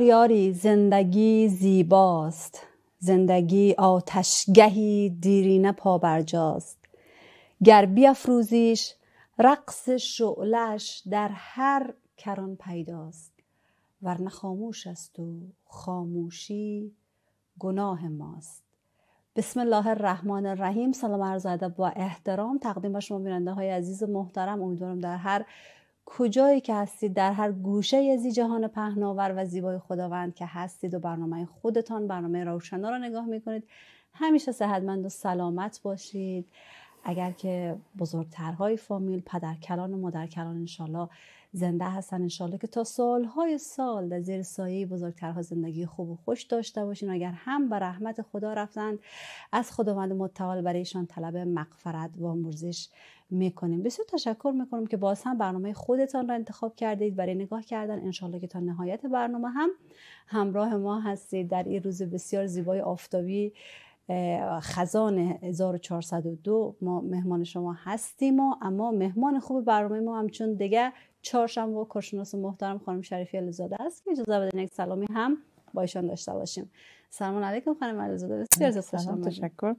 یاری زندگی زیباست زندگی آتشگهی دیرینه پابرجاست گر بیافروزیش رقص شعلش در هر کران پیداست ورنه خاموش است و خاموشی گناه ماست بسم الله الرحمن الرحیم سلام عرض ادب و احترام تقدیم به شما بیننده های عزیز محترم امیدوارم در هر کجایی که هستید در هر گوشه از جهان پهناور و زیبای خداوند که هستید و برنامه خودتان برنامه روشنا را نگاه میکنید همیشه صحتمند و سلامت باشید اگر که بزرگترهای فامیل کلان و کلان انشالله زنده هستن انشالله که تا سالهای سال در زیر سایه بزرگترها زندگی خوب و خوش داشته باشین اگر هم به رحمت خدا رفتند از خداوند متعال برایشان طلب مغفرت و مرزش میکنیم بسیار تشکر میکنم که باز هم برنامه خودتان را انتخاب کردید برای نگاه کردن انشالله که تا نهایت برنامه هم همراه ما هستید در این روز بسیار زیبای آفتابی خزان 1402 ما مهمان شما هستیم و اما مهمان خوب برنامه ما همچون دیگه چهارشنبه و کارشناس محترم خانم شریفی علیزاده است که اجازه بدین یک سلامی هم با ایشان داشته باشیم سلام علیکم خانم علیزاده بسیار سلام تشکر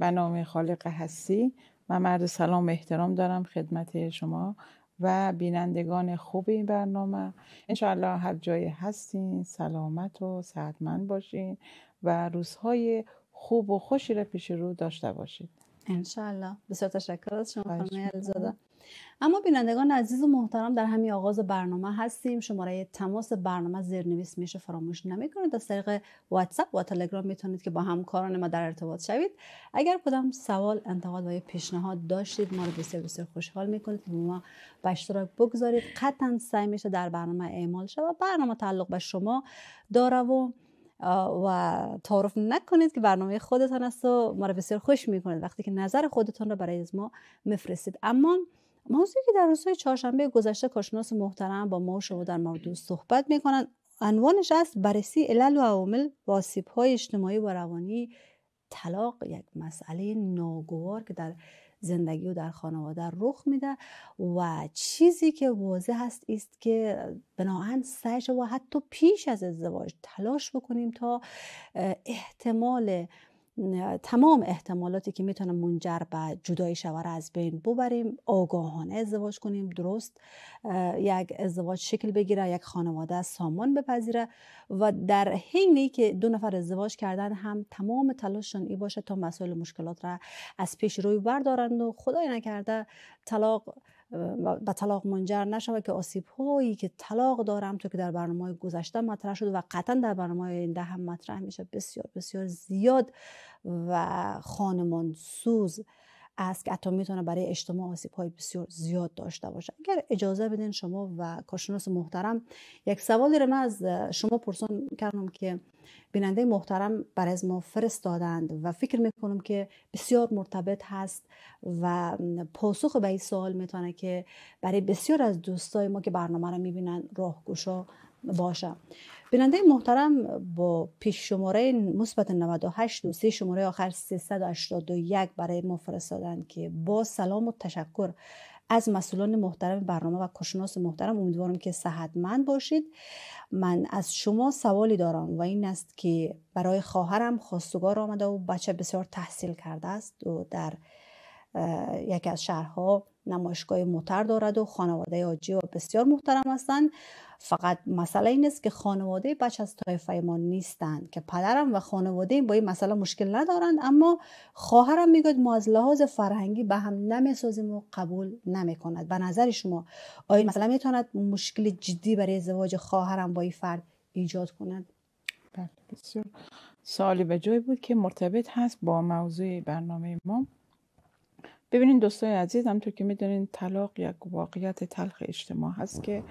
به نام خالق هستی من مرد سلام احترام دارم خدمت شما و بینندگان خوب این برنامه انشاءالله هر جایی هستین سلامت و سعدمند باشین و روزهای خوب و خوشی را پیش رو داشته باشید انشاءالله بسیار تشکر از شما خانم علیزاده اما بینندگان عزیز و محترم در همین آغاز برنامه هستیم شماره تماس برنامه زیرنویس میشه فراموش نمیکنید از طریق واتساپ و تلگرام میتونید که با همکاران ما در ارتباط شوید اگر کدام سوال انتقاد و یا پیشنهاد داشتید ما رو بسیار بسیار خوشحال میکنید که ما به اشتراک بگذارید قطعا سعی میشه در برنامه اعمال شود برنامه تعلق به شما داره و و تعارف نکنید که برنامه خودتان است و ما را بسیار خوش میکنید وقتی که نظر خودتان را برای از ما میفرستید اما موضوعی که در روزهای چهارشنبه گذشته کارشناس محترم با ما و شما در مورد صحبت میکنند عنوانش است بررسی علل و عوامل و های اجتماعی و روانی طلاق یک مسئله ناگوار که در زندگی و در خانواده رخ میده و چیزی که واضح هست است که بناهن سعی و حتی پیش از ازدواج تلاش بکنیم تا احتمال تمام احتمالاتی که میتونه منجر به جدایی از بین ببریم آگاهانه ازدواج کنیم درست یک ازدواج شکل بگیره یک خانواده سامان بپذیره و در حینی که دو نفر ازدواج کردن هم تمام تلاششان ای باشه تا مسائل مشکلات را از پیش روی بردارند و خدای نکرده طلاق به طلاق منجر نشود که آسیب هایی که طلاق دارم تو که در برنامه گذشته مطرح شد و قطعا در برنامه آینده هم مطرح میشه بسیار بسیار زیاد و خانمان سوز است که حتی میتونه برای اجتماع آسیب های بسیار زیاد داشته باشه اگر اجازه بدین شما و کارشناس محترم یک سوالی رو من از شما پرسان کردم که بیننده محترم برای از ما فرستادند و فکر میکنم که بسیار مرتبط هست و پاسخ به این سوال میتونه که برای بسیار از دوستای ما که برنامه رو میبینن راهگشا باشه بیننده محترم با پیش شماره مثبت 98 و سه شماره آخر 381 برای ما که با سلام و تشکر از مسئولان محترم برنامه و کشناس محترم امیدوارم که صحتمند باشید من از شما سوالی دارم و این است که برای خواهرم خواستگار آمده و بچه بسیار تحصیل کرده است و در یکی از شهرها نمایشگاه موتر دارد و خانواده آجی و بسیار محترم هستند فقط مسئله این است که خانواده بچه از طایفه ما نیستند که پدرم و خانواده با این مسئله مشکل ندارند اما خواهرم میگوید ما از لحاظ فرهنگی به هم نمیسازیم و قبول نمیکند به نظر شما آیا مثلا مسئله میتواند مشکل جدی برای ازدواج خواهرم با این فرد ایجاد کند بله، بسیار سوالی به جایی بود که مرتبط هست با موضوع برنامه ما ببینین دوستای عزیز همطور که میدونین طلاق یک واقعیت تلخ اجتماع هست که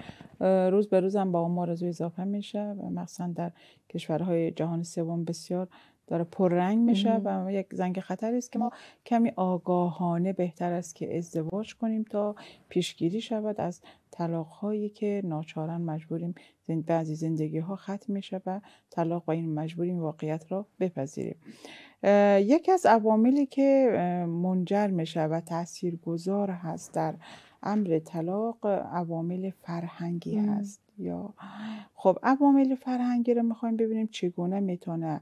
روز به روز هم با آمار مرزو اضافه میشه و مخصوصا در کشورهای جهان سوم بسیار داره پررنگ میشه و یک زنگ خطر است که ما کمی آگاهانه بهتر است که ازدواج کنیم تا پیشگیری شود از طلاق هایی که ناچارن مجبوریم بعضی زندگی ها ختم میشه و طلاق و این مجبوریم واقعیت را بپذیریم یکی از عواملی که منجر میشه و تاثیرگذار هست در امر طلاق عوامل فرهنگی هست یا خب عوامل فرهنگی رو میخوایم ببینیم چگونه میتونه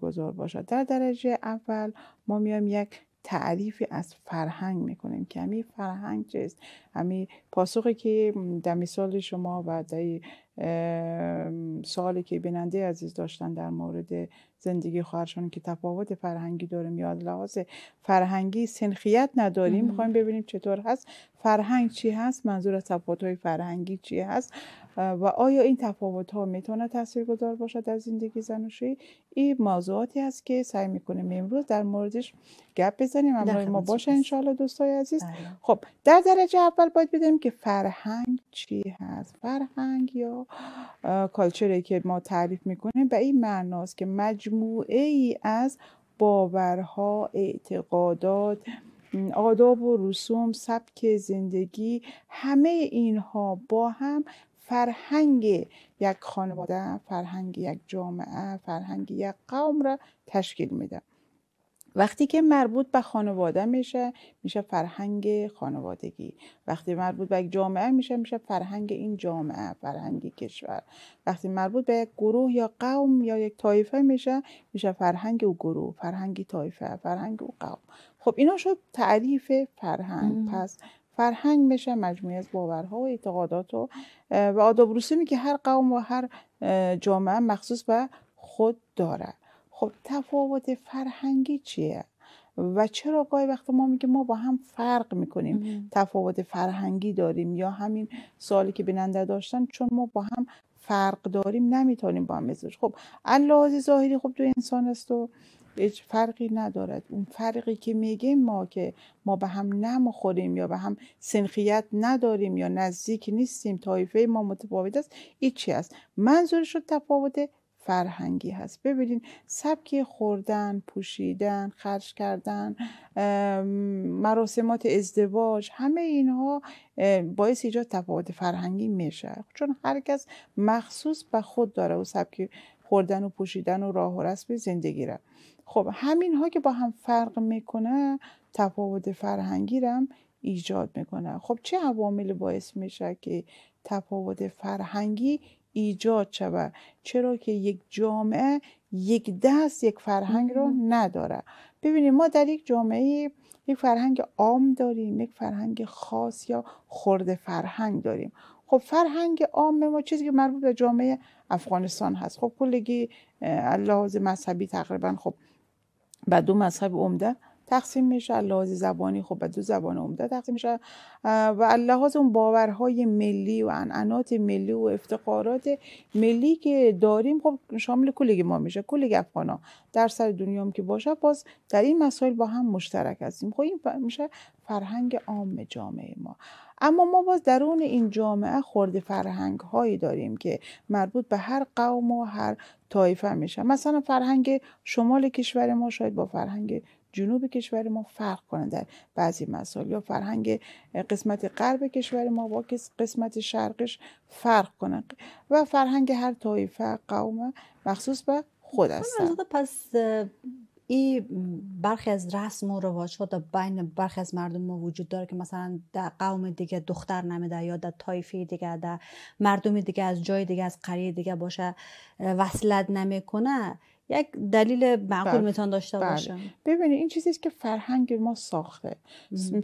گذار باشد در درجه اول ما میایم یک تعریفی از فرهنگ میکنیم که همین فرهنگ چیست همین پاسخی که در مثال شما و در سالی که بیننده عزیز داشتن در مورد زندگی خواهرشان که تفاوت فرهنگی داره میاد لحاظ فرهنگی سنخیت نداریم میخوایم ببینیم چطور هست فرهنگ چی هست منظور از تفاوت های فرهنگی چی هست و آیا این تفاوت ها میتونه تاثیرگذار باشد در زندگی زنوشی؟ این موضوعاتی هست که سعی میکنیم امروز در موردش گپ بزنیم همراه ما باشه انشالله دوستای عزیز بله. خب در درجه اول باید بدیم که فرهنگ چی هست فرهنگ یا کالچری که ما تعریف میکنیم به این معناست که مجموعه ای از باورها اعتقادات آداب و رسوم سبک زندگی همه اینها با هم فرهنگ یک خانواده فرهنگ یک جامعه فرهنگ یک قوم را تشکیل میده وقتی که مربوط به خانواده میشه میشه فرهنگ خانوادگی وقتی مربوط به یک جامعه میشه میشه فرهنگ این جامعه فرهنگ کشور وقتی مربوط به یک گروه یا قوم یا یک طایفه میشه میشه فرهنگ او گروه فرهنگی تایفه، فرهنگ او قوم خب اینا شد تعریف فرهنگ پس فرهنگ میشه مجموعه از باورها و اعتقادات و و آداب رسومی که هر قوم و هر جامعه مخصوص به خود داره خب تفاوت فرهنگی چیه و چرا گاهی وقت ما میگه ما با هم فرق میکنیم تفاوت فرهنگی داریم یا همین سالی که بیننده داشتن چون ما با هم فرق داریم نمیتونیم با هم بزنیم خب اللحاظ ظاهری خب دو انسان است و هیچ فرقی ندارد اون فرقی که میگیم ما که ما به هم نمخوریم یا به هم سنخیت نداریم یا نزدیک نیستیم تایفه ما متفاوت است این چی است منظورش تفاوت فرهنگی هست ببینید سبک خوردن پوشیدن خرج کردن مراسمات ازدواج همه اینها باعث ایجاد تفاوت فرهنگی میشه چون هر مخصوص به خود داره و سبک خوردن و پوشیدن و راه و رسم زندگی را خب همین ها که با هم فرق میکنه تفاوت فرهنگی رم ایجاد میکنه خب چه عوامل باعث میشه که تفاوت فرهنگی ایجاد شود چرا که یک جامعه یک دست یک فرهنگ رو نداره ببینید ما در یک جامعه یک فرهنگ عام داریم یک فرهنگ خاص یا خرد فرهنگ داریم خب فرهنگ عام ما چیزی که مربوط به جامعه افغانستان هست خب کلگی لحاظ مذهبی تقریبا خب بعدو دو مذهب عمده تقسیم میشه لحاظ زبانی خب به دو زبان عمده تقسیم میشه و لحاظ اون باورهای ملی و انعنات ملی و افتقارات ملی که داریم خب شامل کلیگ ما میشه کلیگ افغانا در سر دنیا هم که باشه باز در این مسائل با هم مشترک هستیم خب این میشه فرهنگ عام جامعه ما اما ما باز درون این جامعه خورد فرهنگ هایی داریم که مربوط به هر قوم و هر طایفه میشه مثلا فرهنگ شمال کشور ما شاید با فرهنگ جنوب کشور ما فرق کنه در بعضی مسائل یا فرهنگ قسمت غرب کشور ما با قسمت شرقش فرق کنه و فرهنگ هر طایفه قوم مخصوص به خود است. پس این برخی از رسم و رواج ها در بین برخی از مردم ما وجود داره که مثلا در قوم دیگه دختر نمیده یا در طایفه دیگه در مردم دیگه از جای دیگه از قریه دیگه باشه وصلت نمیکنه یک دلیل معقول بله. میتون داشته بله. باشه ببینید این چیزی که فرهنگ ما ساخته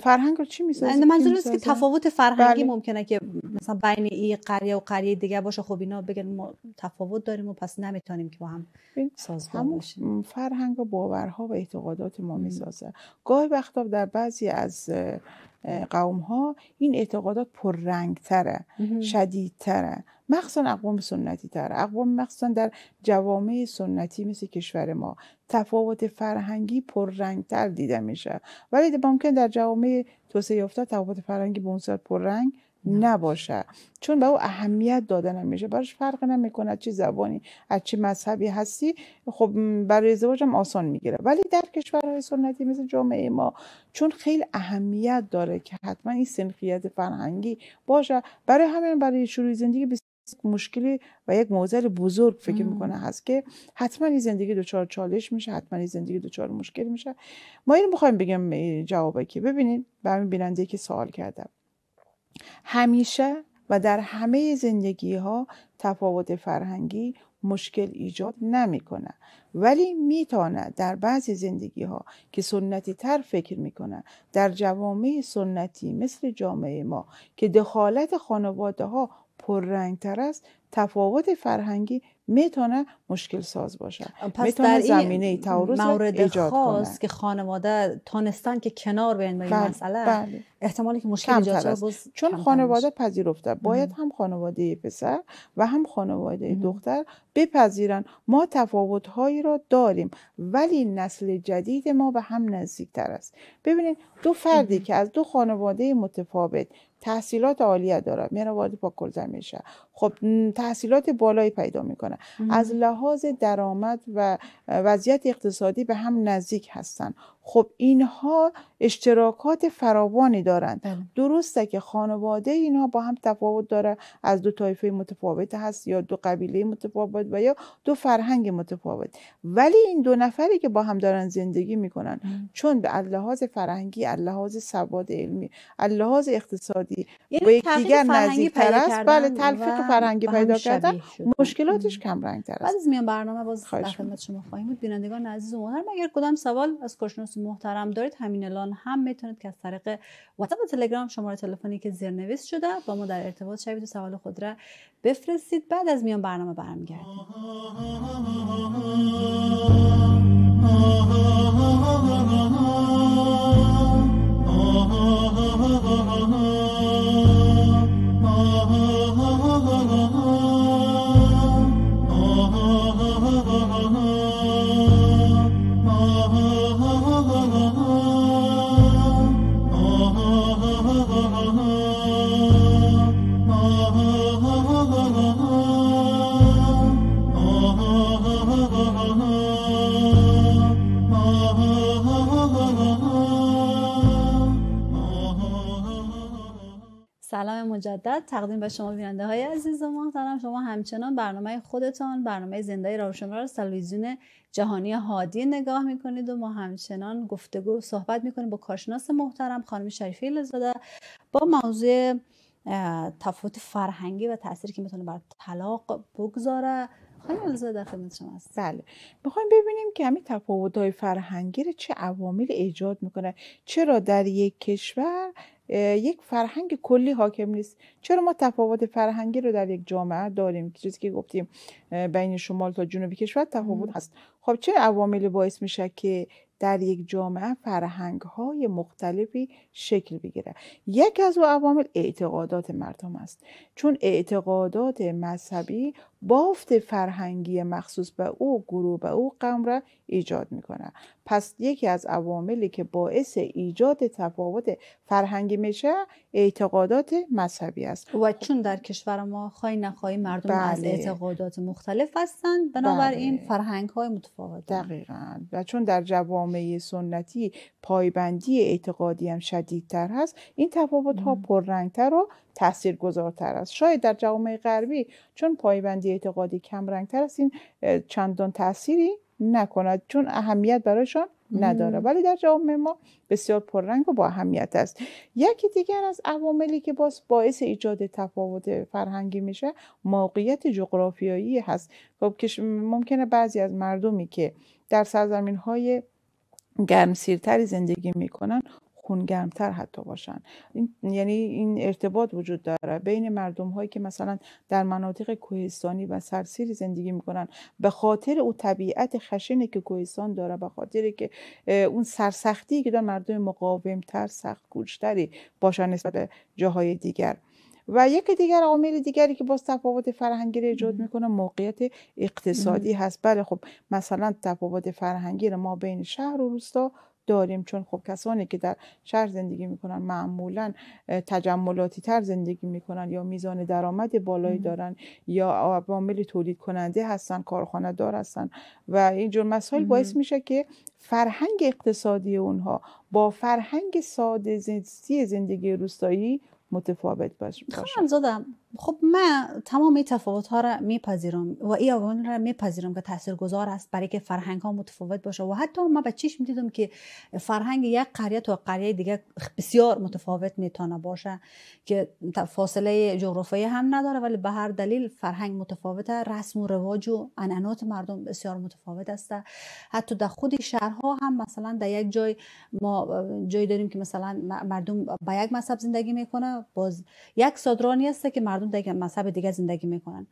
فرهنگ رو چی میسازه منظور است که تفاوت فرهنگی بله. ممکنه که مثلا بین این قریه و قریه دیگه باشه خب اینا بگن ما تفاوت داریم و پس نمیتونیم که با هم سازگار باشیم فرهنگ و باورها و اعتقادات ما میسازه گاهی وقتا در بعضی از قوم ها این اعتقادات پررنگ تره شدید تره مخصوصا اقوام سنتی تر اقوام مخصوصا در جوامع سنتی مثل کشور ما تفاوت فرهنگی پررنگتر دیده میشه ولی ممکن در جوامع توسعه یافته تفاوت فرهنگی به اون صورت پررنگ نباشه چون به او اهمیت داده نمیشه براش فرق نمیکنه چه زبانی از چه مذهبی هستی خب برای ازدواج هم آسان میگیره ولی در کشورهای سنتی مثل جامعه ما چون خیلی اهمیت داره که حتما این سنخیت فرهنگی باشه برای همین برای شروع زندگی بس... مشکلی و یک موزل بزرگ فکر میکنه هست که حتما این زندگی دوچار چالش میشه حتما این زندگی دوچار مشکل میشه ما اینو میخوایم بگم جوابه که ببینید به همین بیننده که سوال کردم همیشه و در همه زندگی ها تفاوت فرهنگی مشکل ایجاد نمی ولی میتونه در بعضی زندگی ها که سنتی تر فکر میکنه در جوامع سنتی مثل جامعه ما که دخالت خانواده ها پررنگتر است تفاوت فرهنگی میتونه مشکل ساز باشه پس در زمینه این مورد ایجاد خاص که خانواده تانستن که کنار بیان این بله، مسئله بله. احتمالی که مشکل ایجاد چون خانواده پذیرفته باید هم خانواده پسر و هم خانواده دختر بپذیرن ما تفاوت هایی را داریم ولی نسل جدید ما به هم نزدیکتر است ببینید دو فردی که از دو خانواده متفاوت تحصیلات عالیه داره میره یعنی وارد فاکولته میشه خب تحصیلات بالایی پیدا میکنن از لحاظ درآمد و وضعیت اقتصادی به هم نزدیک هستن خب اینها اشتراکات فراوانی دارند بله. درسته که خانواده اینها با هم تفاوت داره از دو طایفه متفاوت هست یا دو قبیله متفاوت و یا دو فرهنگ متفاوت ولی این دو نفری که با هم دارن زندگی میکنن چون به لحاظ فرهنگی از لحاظ سواد علمی از لحاظ اقتصادی یعنی یکدیگر نزدیک بله تلفیق فرهنگی پیدا کردن مشکلاتش کم رنگ تر است بعد از میان برنامه باز خدمت شما خواهیم بود بینندگان عزیز و محترم اگر کدام سوال از کارشناس محترم دارید همین الان هم میتونید که از طریق واتساپ و تلگرام شماره تلفنی که زیرنویس شده با ما در ارتباط شوید و سوال خود را بفرستید بعد از میان برنامه برمیگردیم مجدد تقدیم به شما بیننده های عزیز و محترم شما همچنان برنامه خودتان برنامه زنده را تلویزیون جهانی هادی نگاه میکنید و ما همچنان گفتگو صحبت میکنیم با کارشناس محترم خانم شریفی لزاده با موضوع تفاوت فرهنگی و تاثیری که میتونه بر طلاق بگذاره خانم لزاده خدمت شما هست بله میخوایم ببینیم که همین های فرهنگی رو چه عوامل ایجاد میکنه چرا در یک کشور یک فرهنگ کلی حاکم نیست چرا ما تفاوت فرهنگی رو در یک جامعه داریم چیزی که گفتیم بین شمال تا جنوبی کشور تفاوت هست خب چه عواملی باعث میشه که در یک جامعه فرهنگ های مختلفی شکل بگیره یکی از او عوامل اعتقادات مردم است چون اعتقادات مذهبی بافت فرهنگی مخصوص به او گروه به او قوم را ایجاد میکنه پس یکی از عواملی که باعث ایجاد تفاوت فرهنگی میشه اعتقادات مذهبی است و چون در کشور ما خواهی نخواهی مردم از بله. اعتقادات مختلف هستند بنابراین بله. فرهنگ های متفاوت دقیقا و چون در جوامع سنتی پایبندی اعتقادی هم شدیدتر هست این تفاوت ها پررنگتر و گذارتر است شاید در جوامع غربی چون پایبندی اعتقادی کم رنگتر است این چندان تأثیری نکند چون اهمیت برایشان نداره ولی در جامعه ما بسیار پررنگ و با اهمیت است یکی دیگر از عواملی که باز باعث ایجاد تفاوت فرهنگی میشه موقعیت جغرافیایی هست خب ممکنه بعضی از مردمی که در سرزمین های گرمسیرتری زندگی میکنن خونگرمتر حتی باشن این یعنی این ارتباط وجود داره بین مردم هایی که مثلا در مناطق کوهستانی و سرسیری زندگی میکنن به خاطر او طبیعت خشنی که کوهستان داره به خاطر که اون سرسختی که دارن مردم مقاومتر سخت گوشتری باشن نسبت جاهای دیگر و یک دیگر عامل دیگری که باز تفاوت فرهنگی رو ایجاد میکنه موقعیت اقتصادی هست بله خب مثلا تفاوت فرهنگی ما بین شهر و روستا داریم چون خب کسانی که در شهر زندگی میکنن معمولا تجملاتی تر زندگی میکنن یا میزان درآمد بالایی دارن یا عوامل تولید کننده هستن کارخانه دار هستن و اینجور مسائل باعث میشه که فرهنگ اقتصادی اونها با فرهنگ ساده زندگی روستایی متفاوت باشه خانم زادم خب من تمام تفاوت ها را میپذیرم و این آگاهان را میپذیرم که تاثیر گذار است برای که فرهنگ ها متفاوت باشه و حتی ما به چشم دیدم که فرهنگ یک قریه تو قریه دیگه بسیار متفاوت میتونه باشه که فاصله جغرافیایی هم نداره ولی به هر دلیل فرهنگ متفاوته رسم و رواج و انانات مردم بسیار متفاوت است حتی در خود شهرها هم مثلا در یک جای ما جای داریم که مثلا مردم با یک مذهب زندگی میکنه باز یک صدرانی است که مردم مردم دیگه مذهب دیگه زندگی میکنن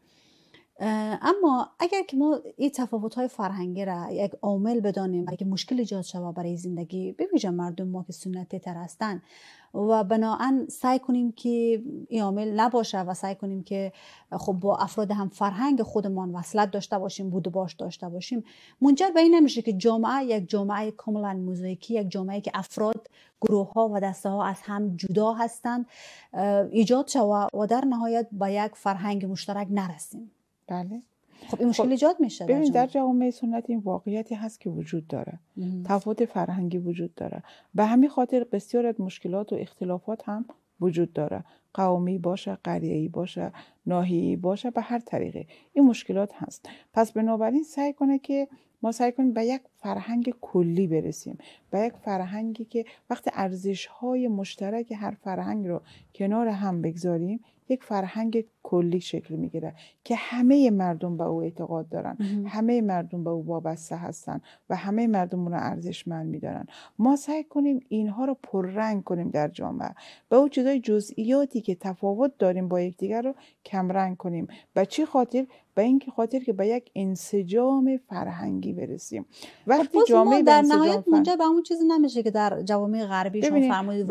اما اگر که ما این تفاوت های فرهنگی را یک عامل بدانیم اگر مشکل ایجاد شوه برای زندگی بویژه مردم ما که سنتی تر هستند و بناهن سعی کنیم که این عامل نباشه و سعی کنیم که خب با افراد هم فرهنگ خودمان وصلت داشته باشیم بود باش داشته باشیم منجر به این نمیشه که جامعه یک جامعه کاملا موزاییکی یک جامعه که افراد گروه ها و دسته ها از هم جدا هستند ایجاد شود و در نهایت به یک فرهنگ مشترک نرسیم بله خب این مشکل خب، ایجاد میشه ببین در جامعه سنت این واقعیتی هست که وجود داره تفاوت فرهنگی وجود داره به همین خاطر بسیار از مشکلات و اختلافات هم وجود داره قومی باشه قریه باشه ناحیه‌ای باشه به هر طریقه این مشکلات هست پس بنابراین سعی کنه که ما سعی کنیم به یک فرهنگ کلی برسیم به یک فرهنگی که وقتی ارزش های مشترک هر فرهنگ رو کنار هم بگذاریم یک فرهنگ کلی شکل میگیره که همه مردم به او اعتقاد دارن همه مردم به او وابسته هستن و همه مردم اون رو ارزشمند میدارن ما سعی کنیم اینها رو پررنگ کنیم در جامعه به اون چیزای جزئیاتی که تفاوت داریم با یکدیگر رو کمرنگ کنیم به چی خاطر به این خاطر که به یک انسجام فرهنگی برسیم خب وقتی جامعه در نهایت منجا به اون چیزی نمیشه که در جوامع غربی شما فرمودید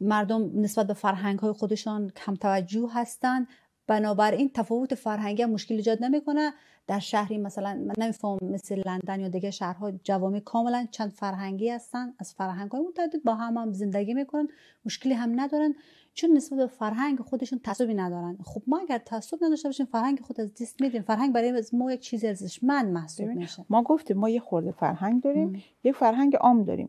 مردم نسبت به فرهنگ های خودشان کم توجه هستند بنابراین تفاوت فرهنگی هم مشکل ایجاد نمیکنه در شهری مثلا من نمیفهم مثل لندن یا دیگه شهرها جوامع کاملا چند فرهنگی هستن از فرهنگ های متعدد با هم هم زندگی میکنن مشکلی هم ندارن چون نسبت به فرهنگ خودشون تعصبی ندارن خب ما اگر تعصب نداشته باشیم فرهنگ خود از دست میدیم فرهنگ برای ما یک چیز من محسوب میشه ما گفتیم ما یه خورده فرهنگ داریم یک یه فرهنگ عام داریم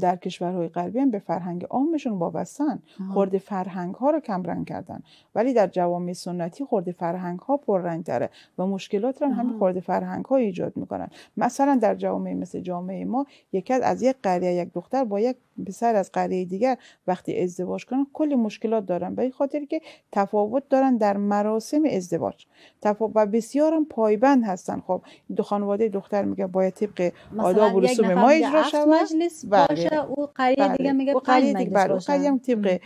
در کشورهای غربی هم به فرهنگ عامشون وابستن خورده فرهنگ ها رو کم رنگ کردن ولی در جوامع سنتی خورده فرهنگ ها پر رنگ داره و مشکلات رو هم خورده فرهنگ ها ایجاد میکنن مثلا در جوامع مثل جامعه ما یکی از یک قریه یک دختر با یک پسر از قریه دیگر وقتی ازدواج کنن کلی مشکلات دارن به این خاطر که تفاوت دارن در مراسم ازدواج تفاوت و بسیارم پایبند هستن خب دو خانواده دختر میگه باید طبق آداب و رسوم ما اجرا شود مجلس بله. باشه او قریه بله. دیگه میگه قریه دیگه بله قریه طبق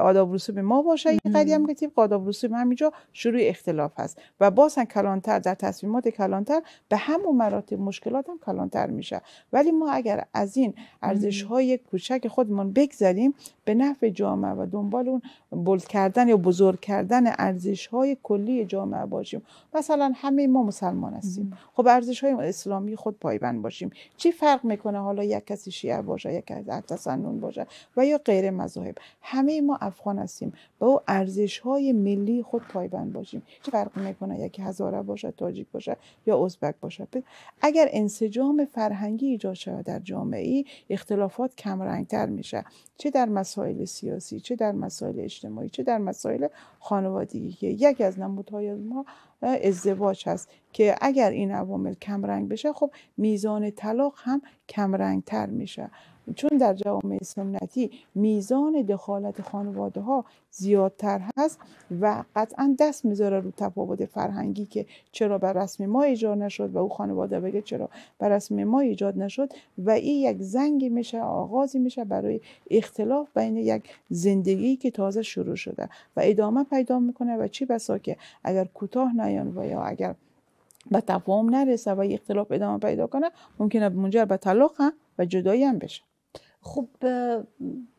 آداب و رسوم ما باشه این قریه میگه طبق آداب و رسوم همینجا شروع اختلاف هست و هم کلانتر در تصمیمات کلانتر به همون مراتب مشکلات هم کلانتر میشه ولی ما اگر از این ارزش های کوچک خودمون بگذاریم به نفع جامعه و دنبال اون بلد کردن یا بزرگ کردن ارزش های کلی جامعه باشیم مثلا همه ما مسلمان هستیم خب ارزش های اسلامی خود پایبند باشیم چی فرق میکنه حالا یک کسی شیعه باشه یک کسی تسنن باشه و یا غیر مذاهب همه ما افغان هستیم با او ارزش های ملی خود پایبند باشیم چه فرق میکنه یکی هزاره باشه تاجیک باشه یا ازبک باشه اگر انسجام فرهنگی ایجاد شود در جامعه اختلافات کم رنگتر میشه چه در مسائل سیاسی چه در مسائل مسائل اجتماعی چه در مسائل خانوادگی که یکی از نمودهای ما ازدواج هست که اگر این عوامل کمرنگ بشه خب میزان طلاق هم تر میشه چون در جامعه سنتی میزان دخالت خانواده ها زیادتر هست و قطعا دست میذاره رو تفاوت فرهنگی که چرا بر رسم ما ایجاد نشد و او خانواده بگه چرا بر رسم ما ایجاد نشد و این یک زنگی میشه آغازی میشه برای اختلاف بین یک زندگی که تازه شروع شده و ادامه پیدا میکنه و چی بسا که اگر کوتاه نیان و یا اگر به تفاهم نرسه و اختلاف ادامه پیدا کنه ممکنه منجر به طلاق و جدایی هم بشه خب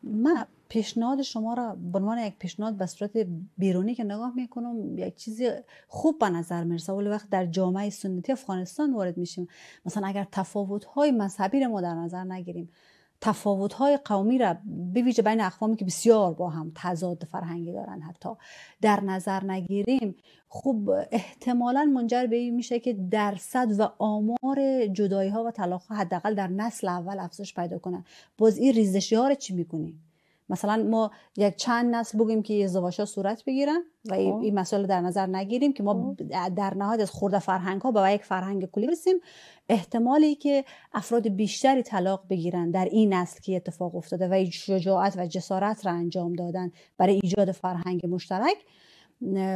من پیشنهاد شما را به عنوان یک پیشنهاد به صورت بیرونی که نگاه میکنم یک چیزی خوب به نظر میرسه ولی وقت در جامعه سنتی افغانستان وارد میشیم مثلا اگر تفاوت های مذهبی را ما در نظر نگیریم تفاوت‌های قومی را به بین اقوامی که بسیار با هم تضاد فرهنگی دارن حتی در نظر نگیریم خوب احتمالا منجر به این میشه که درصد و آمار جدایی ها و طلاق ها حداقل در نسل اول افزایش پیدا کنه باز این ریزشی ها رو چی میکنیم مثلا ما یک چند نسل بگیم که ازدواج ها صورت بگیرن و خب. این مسئله در نظر نگیریم که ما خب. در نهایت از خورده فرهنگ ها به یک فرهنگ کلی برسیم احتمالی که افراد بیشتری طلاق بگیرن در این نسل که اتفاق افتاده و شجاعت و جسارت را انجام دادن برای ایجاد فرهنگ مشترک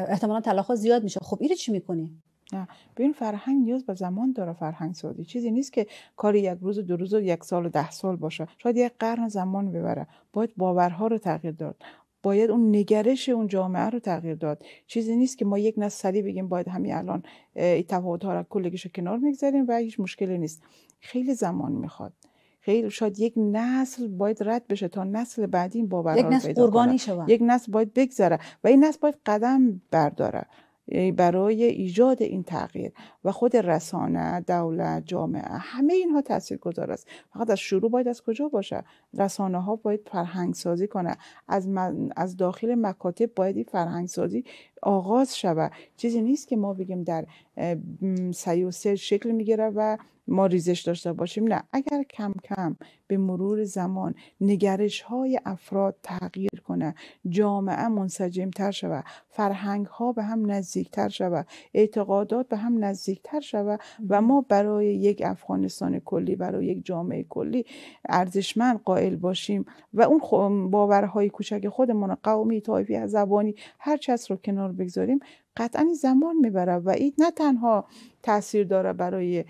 احتمالا طلاق ها زیاد میشه خب اینو چی میکنی نه ببین فرهنگ نیاز به زمان داره فرهنگ سازی چیزی نیست که کاری یک روز دو روز و یک سال و ده سال باشه شاید یک قرن زمان ببره باید باورها رو تغییر داد باید اون نگرش اون جامعه رو تغییر داد چیزی نیست که ما یک نسلی بگیم باید همین الان تفاوت ها رو کلگیش کنار میگذاریم و هیچ مشکلی نیست خیلی زمان میخواد خیلی شاید یک نسل باید رد بشه تا نسل بعدی این باورها یک نسل قربانی شود یک نسل باید بگذره و این نسل باید قدم برداره برای ایجاد این تغییر و خود رسانه دولت جامعه همه اینها تاثیر گذار است فقط از شروع باید از کجا باشه رسانه ها باید فرهنگ سازی کنه از, از داخل مکاتب باید این فرهنگ سازی آغاز شود چیزی نیست که ما بگیم در سیوسه شکل میگیره و ما ریزش داشته باشیم نه اگر کم کم به مرور زمان نگرش های افراد تغییر کنه جامعه منسجم تر شود فرهنگ ها به هم نزدیک تر شود اعتقادات به هم نزدیک تر شود و ما برای یک افغانستان کلی برای یک جامعه کلی ارزشمند قائل باشیم و اون باورهای کوچک خودمون قومی طایفی زبانی هر چیز رو کنار بگذاریم قطعا زمان میبره و این نه تنها تاثیر داره برای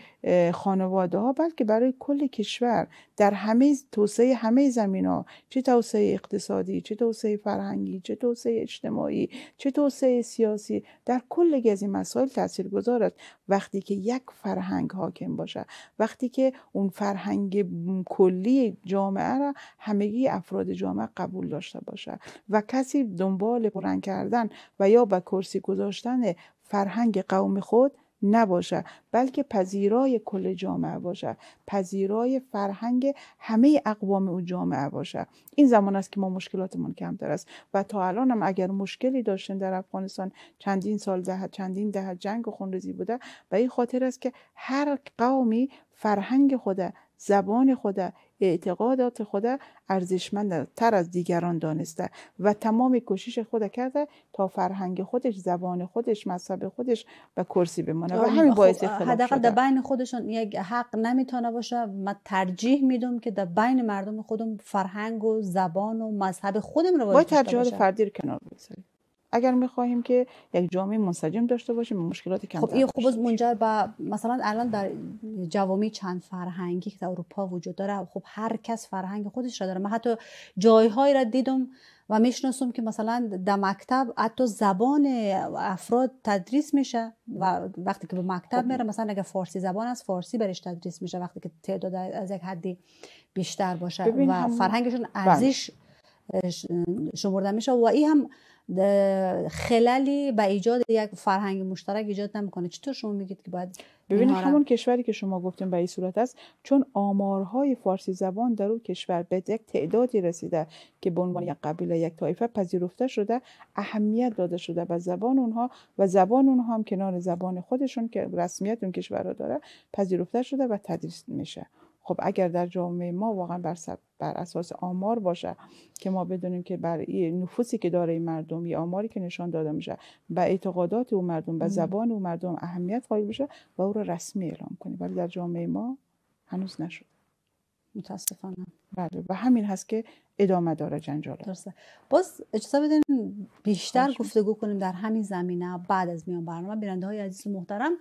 خانواده ها بلکه برای کل کشور در همه توسعه همه زمین ها چه توسعه اقتصادی چه توسعه فرهنگی چه توسعه اجتماعی چه توسعه سیاسی در کل از این مسائل تاثیر گذارد وقتی که یک فرهنگ حاکم باشه وقتی که اون فرهنگ کلی جامعه را همگی افراد جامعه قبول داشته باشه و کسی دنبال پرنگ کردن و یا به کرسی گذاشت داشتن فرهنگ قوم خود نباشه بلکه پذیرای کل جامعه باشه پذیرای فرهنگ همه اقوام او جامعه باشه این زمان است که ما مشکلاتمون کمتر است و تا الان هم اگر مشکلی داشتن در افغانستان چندین سال ده چندین ده جنگ و خونریزی بوده و این خاطر است که هر قومی فرهنگ خوده زبان خود اعتقادات خود ارزشمند تر از دیگران دانسته و تمام کوشش خود کرده تا فرهنگ خودش زبان خودش مذهب خودش به کرسی بمانه و همین خب، باعث اختلاف حداقل در بین خودشون یک حق نمیتونه باشه من ترجیح میدم که در بین مردم خودم فرهنگ و زبان و مذهب خودم رو باید ترجیحات فردی رو کنار بگذاریم اگر میخواهیم که یک جامعه منسجم داشته باشیم مشکلات کم خب این خوب منجر به مثلا الان در جوامع چند فرهنگی که در اروپا وجود داره خب هر کس فرهنگ خودش را داره من حتی جایهایی را دیدم و میشناسم که مثلا در مکتب حتی زبان افراد تدریس میشه و وقتی که به مکتب خب. میره مثلا اگه فارسی زبان از فارسی برش تدریس میشه وقتی که تعداد از یک حدی بیشتر باشه و فرهنگشون بله. ارزش شمرده میشه و این هم خلالی به ایجاد یک فرهنگ مشترک ایجاد نمیکنه چطور شما میگید که باید ببینید همون کشوری که شما گفتیم به این صورت است چون آمارهای فارسی زبان در اون کشور به یک تعدادی رسیده که به عنوان یک قبیله یک طایفه پذیرفته شده اهمیت داده شده به زبان اونها و زبان اونها هم کنار زبان خودشون که رسمیت اون کشور را داره پذیرفته شده و تدریس میشه خب اگر در جامعه ما واقعا بر, بر اساس آمار باشه که ما بدونیم که بر نفوسی که داره این مردم یه آماری که نشان داده میشه به اعتقادات او مردم به زبان او مردم اهمیت قائل بشه و او را رسمی اعلام کنیم ولی در جامعه ما هنوز نشد متاسفانه بله و همین هست که ادامه داره جنجال درسته باز اجازه بدین بیشتر گفته گفتگو کنیم در همین زمینه بعد از میان برنامه بیننده های عزیز و محترم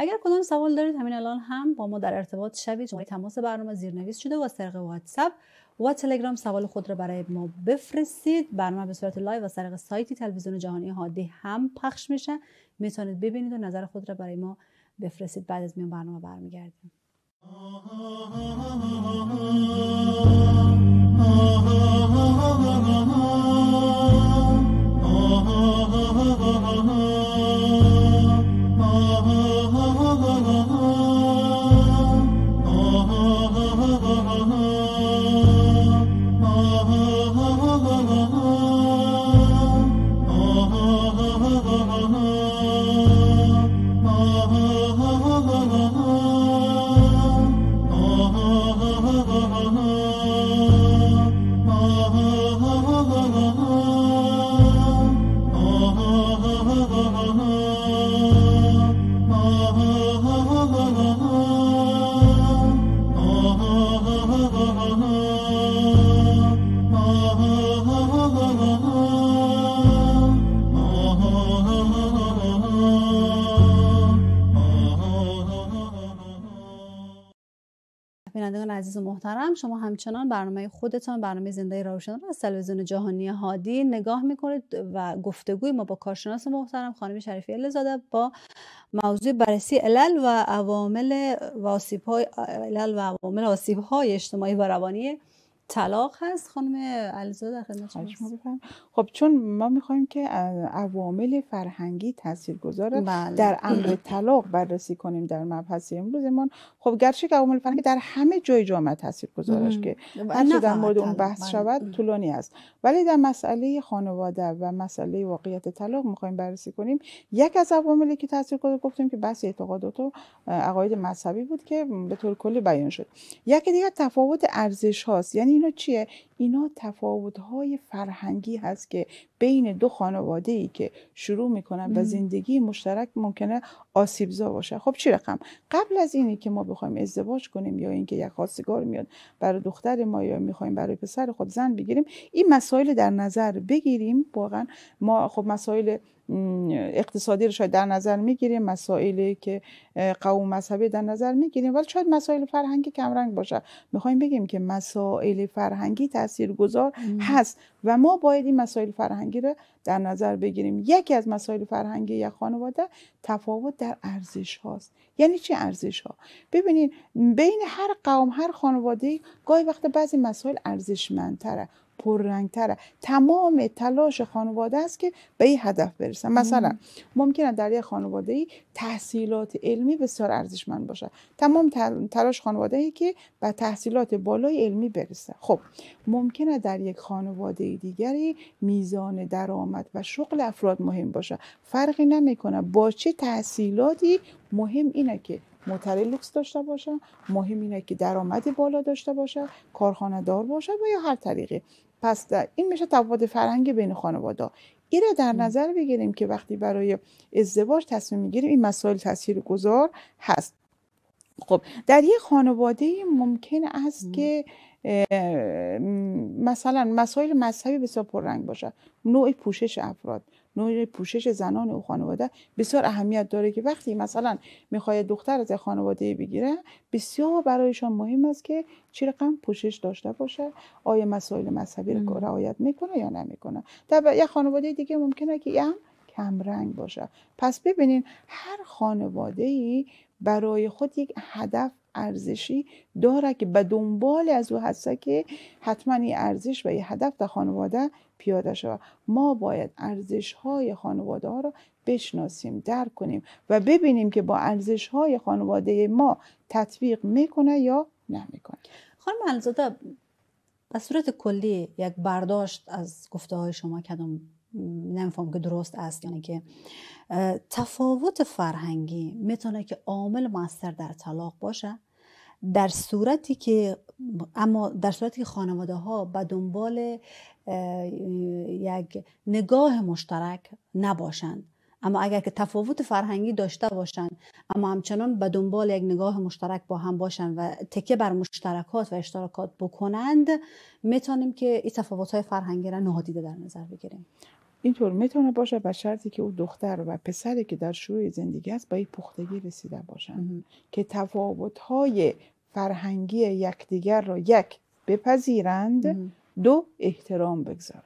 اگر کدام سوال دارید همین الان هم با ما در ارتباط شوید چون تماس برنامه زیرنویس شده و طریق واتساپ و تلگرام سوال خود را برای ما بفرستید برنامه به صورت لایو و طریق سایتی تلویزیون جهانی هادی هم پخش میشه میتونید ببینید و نظر خود را برای ما بفرستید بعد از میان برنامه برمیگردیم شما همچنان برنامه خودتان برنامه زنده روشن را از تلویزیون جهانی هادی نگاه میکنید و گفتگوی ما با کارشناس محترم خانم شریفی زاده با موضوع بررسی علل و عوامل و علل و عوامل آسیب های اجتماعی و روانی طلاق هست خانم علیزاده در خدمت خب،, خب چون ما میخوایم که عوامل فرهنگی تاثیرگذار بله. در امر طلاق بررسی کنیم در مبحث امروزمان خب گرچه که عوامل فرهنگی در همه جای جامعه تاثیرگذارش که هر در مورد اون بحث بله. شود طولانی است ولی در مسئله خانواده و مسئله واقعیت طلاق میخوایم بررسی کنیم یک از عواملی که تاثیرگذار گفتیم که بحث اعتقادات و عقاید مذهبی بود که به طور کلی بیان شد یکی دیگر تفاوت ارزش هاست یعنی اینا چیه اینا های فرهنگی هست که بین دو خانواده ای که شروع میکنن و زندگی مشترک ممکنه آسیبزا باشه خب چی رقم قبل از اینی که ما بخوایم ازدواج کنیم یا اینکه یک خواستگار میاد برای دختر ما یا میخوایم برای پسر خود زن بگیریم این مسائل در نظر بگیریم واقعا ما خب مسائل اقتصادی رو شاید در نظر میگیریم مسائلی که قوم مذهبی در نظر میگیریم ولی شاید مسائل فرهنگی کمرنگ باشه میخوایم بگیم که مسائل فرهنگی تاثیرگذار هست و ما باید این مسائل فرهنگی رو در نظر بگیریم یکی از مسائل فرهنگی یک خانواده تفاوت در ارزش هاست یعنی چه ارزش ها ببینید بین هر قوم هر خانواده گاهی وقت بعضی مسائل ارزشمندتره تره. تمام تلاش خانواده است که به این هدف برسن مثلا ممکنه در یک خانواده ای تحصیلات علمی بسیار ارزشمند باشه تمام تلاش خانواده ای که به تحصیلات بالای علمی برسه خب ممکنه در یک خانواده دیگری میزان درآمد و شغل افراد مهم باشه فرقی نمیکنه با چه تحصیلاتی مهم اینه که موتر لوکس داشته باشه مهم اینه که درآمد بالا داشته باشه کارخانه دار باشه و یا هر طریقی پس این میشه تفاوت فرهنگی بین خانواده این را در نظر بگیریم که وقتی برای ازدواج تصمیم میگیریم این مسائل گذار هست خب در یک خانواده ممکن است که مثلا مسائل مذهبی بسیار پررنگ باشد نوع پوشش افراد نوع پوشش زنان و خانواده بسیار اهمیت داره که وقتی مثلا میخواد دختر از خانواده بگیره بسیار برایشان مهم است که چه رقم پوشش داشته باشه آیا مسائل مذهبی رو رعایت میکنه یا نمیکنه در یه خانواده دیگه ممکنه که هم کم رنگ باشه پس ببینین هر خانواده ای برای خود یک هدف ارزشی داره که به دنبال از او هسته که حتما این ارزش و این هدف در خانواده پیاده شود ما باید ارزش های خانواده ها را بشناسیم درک کنیم و ببینیم که با ارزش های خانواده ما تطبیق میکنه یا نمیکنه خانم الزاده به صورت کلی یک برداشت از گفته های شما کدام نمیفهم که درست است یعنی که تفاوت فرهنگی میتونه که عامل مستر در طلاق باشه در صورتی که اما در صورتی که خانواده ها به دنبال یک نگاه مشترک نباشند اما اگر که تفاوت فرهنگی داشته باشند اما همچنان به دنبال یک نگاه مشترک با هم باشند و تکه بر مشترکات و اشتراکات بکنند میتونیم که این تفاوت های فرهنگی را نادیده در نظر بگیریم اینطور میتونه باشه و شرطی که او دختر و پسری که در شروع زندگی است با این پختگی رسیده باشن که تفاوت های فرهنگی یکدیگر را یک بپذیرند دو احترام بگذارند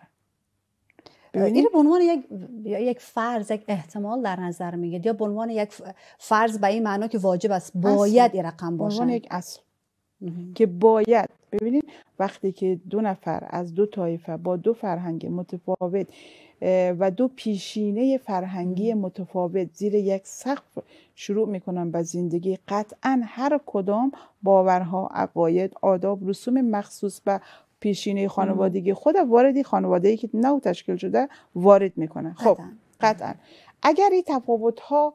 این به عنوان یک یک فرض یک احتمال در نظر میگید یا به عنوان یک فرض به این معنا که واجب است باید این رقم باشه یک اصل که باید ببینید وقتی که دو نفر از دو طایفه با دو فرهنگ متفاوت و دو پیشینه فرهنگی متفاوت زیر یک سقف شروع میکنن به زندگی قطعا هر کدام باورها عقاید آداب رسوم مخصوص به پیشینه خانوادگی خود واردی خانواده ای که نو تشکیل شده وارد میکنن خب قطعا اگر این تفاوت ها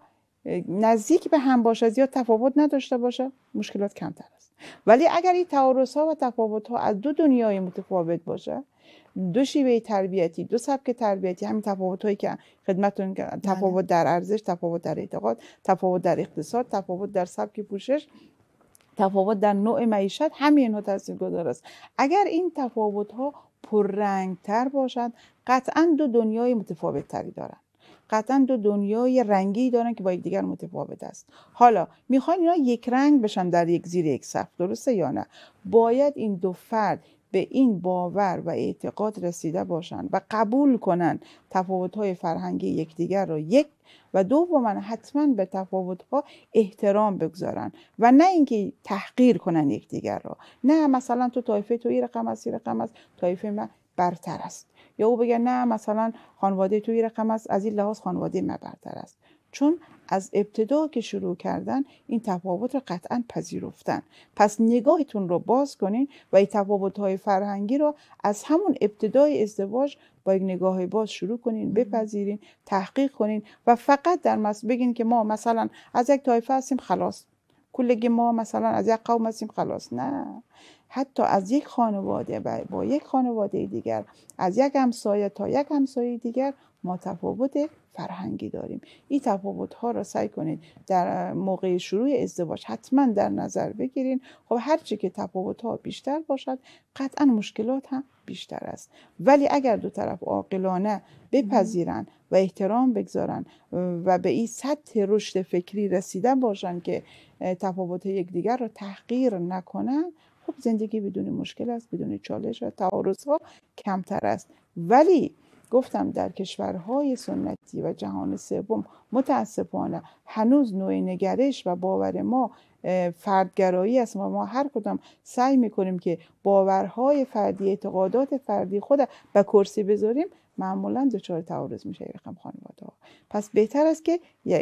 نزدیک به هم باشد یا تفاوت نداشته باشه مشکلات کمتر ولی اگر این تعارض ها و تفاوت ها از دو دنیای متفاوت باشه دو شیوه تربیتی دو سبک تربیتی همین تفاوت هایی که خدمتتون بله. تفاوت در ارزش تفاوت در اعتقاد تفاوت در اقتصاد تفاوت در سبک پوشش تفاوت در نوع معیشت همه اینها تاثیرگذار است اگر این تفاوت ها پررنگتر باشند قطعا دو دنیای متفاوت تری دارند قطعا دو دنیای رنگی دارن که با یکدیگر متفاوت است حالا میخواین اینا یک رنگ بشن در یک زیر یک سقف درسته یا نه باید این دو فرد به این باور و اعتقاد رسیده باشند و قبول کنند تفاوت‌های فرهنگی یکدیگر را یک و دو من حتما به تفاوت‌ها احترام بگذارن و نه اینکه تحقیر کنن یکدیگر را نه مثلا تو طایفه تو این رقم است این رقم است طایفه من برتر است یا او بگه نه مثلا خانواده تو این رقم است از این لحاظ خانواده من برتر است چون از ابتدا که شروع کردن این تفاوت رو قطعا پذیرفتن پس نگاهتون رو باز کنین و این تفاوت های فرهنگی رو از همون ابتدای ازدواج با یک نگاه باز شروع کنین بپذیرین تحقیق کنین و فقط در مس بگین که ما مثلا از یک تایفه هستیم خلاص کلگی ما مثلا از یک قوم هستیم خلاص نه حتی از یک خانواده با یک خانواده دیگر از یک همسایه تا یک همسایه دیگر ما تفاوت فرهنگی داریم این تفاوت ها را سعی کنید در موقع شروع ازدواج حتما در نظر بگیرین خب هرچی که تفاوت ها بیشتر باشد قطعا مشکلات هم بیشتر است ولی اگر دو طرف عاقلانه بپذیرن و احترام بگذارن و به این سطح رشد فکری رسیدن باشن که تفاوت یکدیگر را تحقیر نکنن خب زندگی بدون مشکل است بدون چالش و تعارض ها کمتر است ولی گفتم در کشورهای سنتی و جهان سوم متاسفانه هنوز نوع نگرش و باور ما فردگرایی است و ما هر کدام سعی میکنیم که باورهای فردی اعتقادات فردی خود به کرسی بذاریم معمولا دچار تعارض میشه رقم خانواده ها پس بهتر است که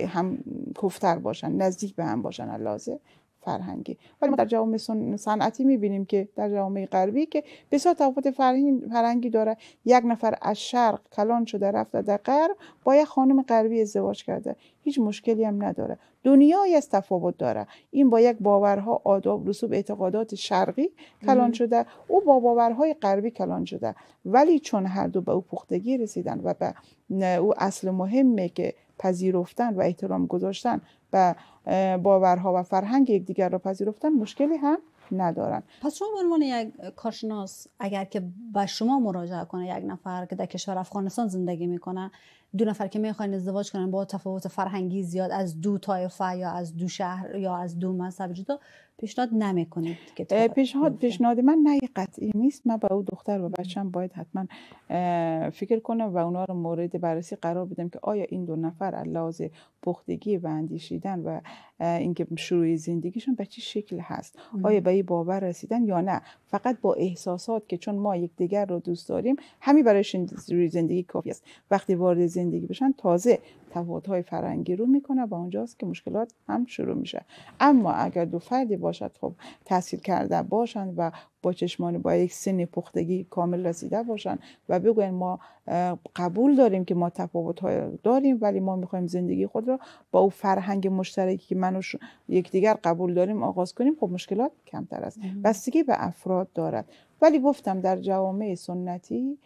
هم کفتر باشن نزدیک به هم باشن لازم فرهنگی ولی ما در جوامع صنعتی میبینیم که در جامعه غربی که بسیار تفاوت فرهنگی داره یک نفر از شرق کلان شده رفته در غرب با یک خانم غربی ازدواج کرده هیچ مشکلی هم نداره دنیای از تفاوت داره این با یک باورها آداب رسوب اعتقادات شرقی کلان شده او با باورهای غربی کلان شده ولی چون هر دو به او پختگی رسیدن و به او اصل مهمه که پذیرفتن و احترام گذاشتن و باورها و فرهنگ یکدیگر را پذیرفتن مشکلی هم ندارن پس شما به عنوان یک کارشناس اگر که به شما مراجعه کنه یک نفر که در کشور افغانستان زندگی میکنه دو نفر که میخواین ازدواج کنن با تفاوت فرهنگی زیاد از دو تایفه یا از دو شهر یا از دو مذهب جدا پیشنهاد نمیکنید که پیشنهاد پیشنهاد من نه قطعی نیست من به او دختر و بچم باید حتما فکر کنم و اونا رو مورد بررسی قرار بدم که آیا این دو نفر لحاظ پختگی و اندیشیدن و اینکه شروع زندگیشون به چه شکل هست آیا به این باور رسیدن یا نه فقط با احساسات که چون ما یکدیگر رو دوست داریم همین برایشون زندگی کافی است وقتی وارد زندگی بشن تازه تفاوت های فرنگی رو میکنه و اونجاست که مشکلات هم شروع میشه اما اگر دو فردی باشد خب تحصیل کرده باشند و با چشمان با یک سن پختگی کامل رسیده باشند و بگوین ما قبول داریم که ما تفاوت های داریم ولی ما میخوایم زندگی خود را با او فرهنگ مشترکی که منو یکدیگر قبول داریم آغاز کنیم خب مشکلات کمتر است بستگی به افراد دارد ولی گفتم در جوامع سنتی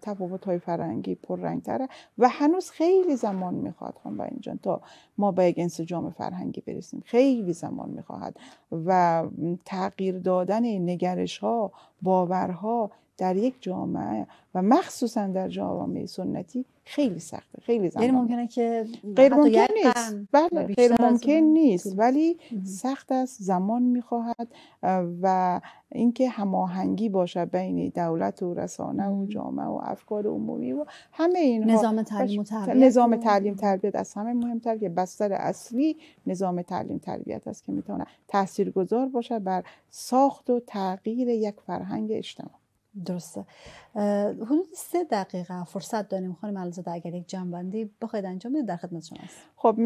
تفاوت های فرنگی پررنگتره و هنوز خیلی زمان میخواد خان و جان تا ما به یک انسجام فرهنگی برسیم خیلی زمان میخواهد و تغییر دادن نگرش ها باورها در یک جامعه و مخصوصا در جامعه سنتی خیلی سخته خیلی زمان یعنی ممکنه که غیر ممکن نیست بله غیر ممکن نیست ولی سخت است زمان میخواهد و اینکه هماهنگی باشد بین دولت و رسانه و جامعه و افکار عمومی و همه اینها نظام تعلیم تربیت نظام تعلیم تربیت از همه مهمتر که بستر اصلی نظام تعلیم تربیت است که میتونه تاثیرگذار باشد بر ساخت و تغییر یک فرهنگ اجتماعی درسته حدود سه دقیقه فرصت داریم خانم علیزاده اگر یک جنبندی بخواید انجام بدید در خدمت شما هست خب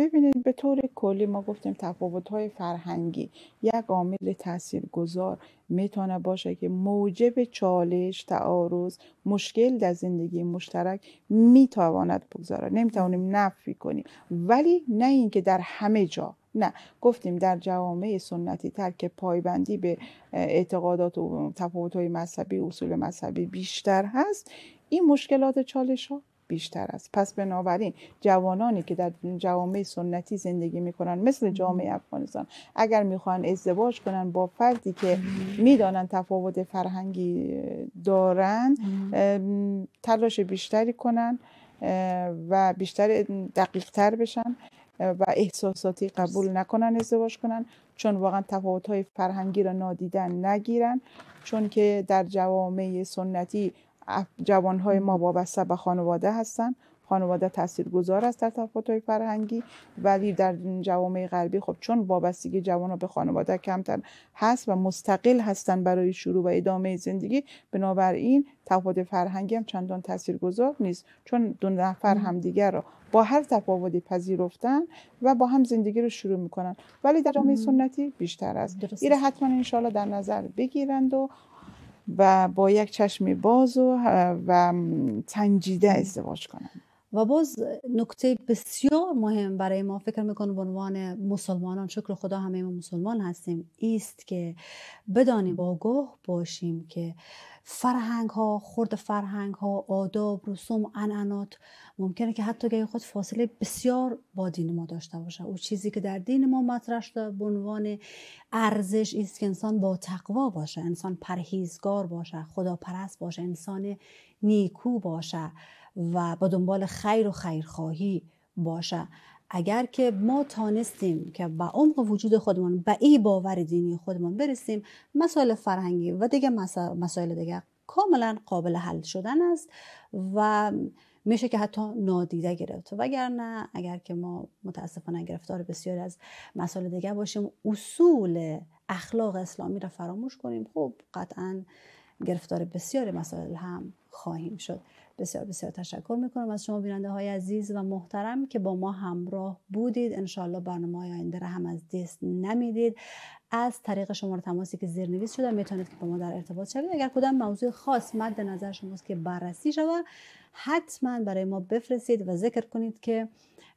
ببینید به طور کلی ما گفتیم تفاوت های فرهنگی یک عامل تاثیرگذار میتونه باشه که موجب چالش تعارض مشکل در زندگی مشترک میتواند بگذاره نمیتوانیم نفی کنیم ولی نه اینکه در همه جا نه گفتیم در جوامع سنتی که پایبندی به اعتقادات و تفاوت های مذهبی اصول مذهبی بیشتر هست این مشکلات چالش ها بیشتر است پس بنابراین جوانانی که در جوامع سنتی زندگی میکنن مثل جامعه افغانستان اگر میخوان ازدواج کنن با فردی که میدانن تفاوت فرهنگی دارن تلاش بیشتری کنن و بیشتر دقیق تر بشن و احساساتی قبول نکنن ازدواج کنن چون واقعا تفاوت های فرهنگی را نادیدن نگیرن چون که در جوامع سنتی جوانهای ما وابسته به خانواده هستن خانواده تاثیر گذار است در های فرهنگی ولی در جوامع غربی خب چون وابستگی جوان ها به خانواده کمتر هست و مستقل هستن برای شروع و ادامه زندگی بنابراین تفاوت فرهنگی هم چندان تاثیر گذار نیست چون دو نفر همدیگر را با هر تفاوتی پذیرفتن و با هم زندگی رو شروع میکنن ولی در جامعه سنتی بیشتر است ایره حتما انشالله در نظر بگیرند و و با یک چشم باز و, و تنجیده ازدواج کنند و باز نکته بسیار مهم برای ما فکر میکنم به عنوان مسلمانان شکر خدا همه ما مسلمان هستیم ایست که بدانیم آگاه باشیم که فرهنگ ها خورد فرهنگ ها آداب رسوم انانات ممکنه که حتی گه خود فاصله بسیار با دین ما داشته باشه او چیزی که در دین ما مطرح شده به عنوان ارزش است که انسان با تقوا باشه انسان پرهیزگار باشه خدا پرست باشه انسان نیکو باشه و با دنبال خیر و خیرخواهی باشه اگر که ما تانستیم که به عمق وجود خودمان به ای باور دینی خودمان برسیم مسائل فرهنگی و دیگه مسائل دیگه کاملا قابل حل شدن است و میشه که حتی نادیده گرفت وگرنه اگر که ما متاسفانه گرفتار بسیار از مسائل دیگه باشیم اصول اخلاق اسلامی را فراموش کنیم خب قطعا گرفتار بسیاری مسائل هم خواهیم شد بسیار بسیار تشکر میکنم از شما بیننده های عزیز و محترم که با ما همراه بودید انشاالله برنامه های آینده را هم از دست نمیدید از طریق شماره تماسی که زیرنویس نویس شده میتونید که با ما در ارتباط شوید اگر کدام موضوع خاص مد نظر شماست که بررسی شود حتما برای ما بفرستید و ذکر کنید که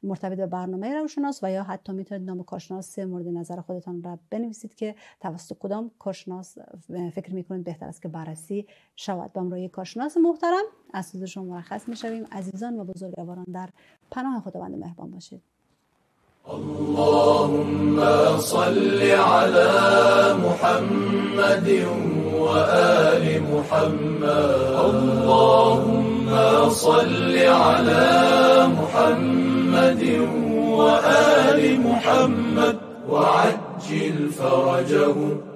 مرتبط به برنامه روانشناس و یا حتی میتونید نام کارشناس مورد نظر خودتان را بنویسید که توسط کدام کارشناس فکر میکنید بهتر است که بررسی شود با روی کارشناس محترم از شما مرخص میشویم عزیزان و بزرگواران در پناه خداوند مهربان باشید اللهم صل على محمد آل محمد اللهم صل على محمد محمد وآل محمد وعجل فرجهم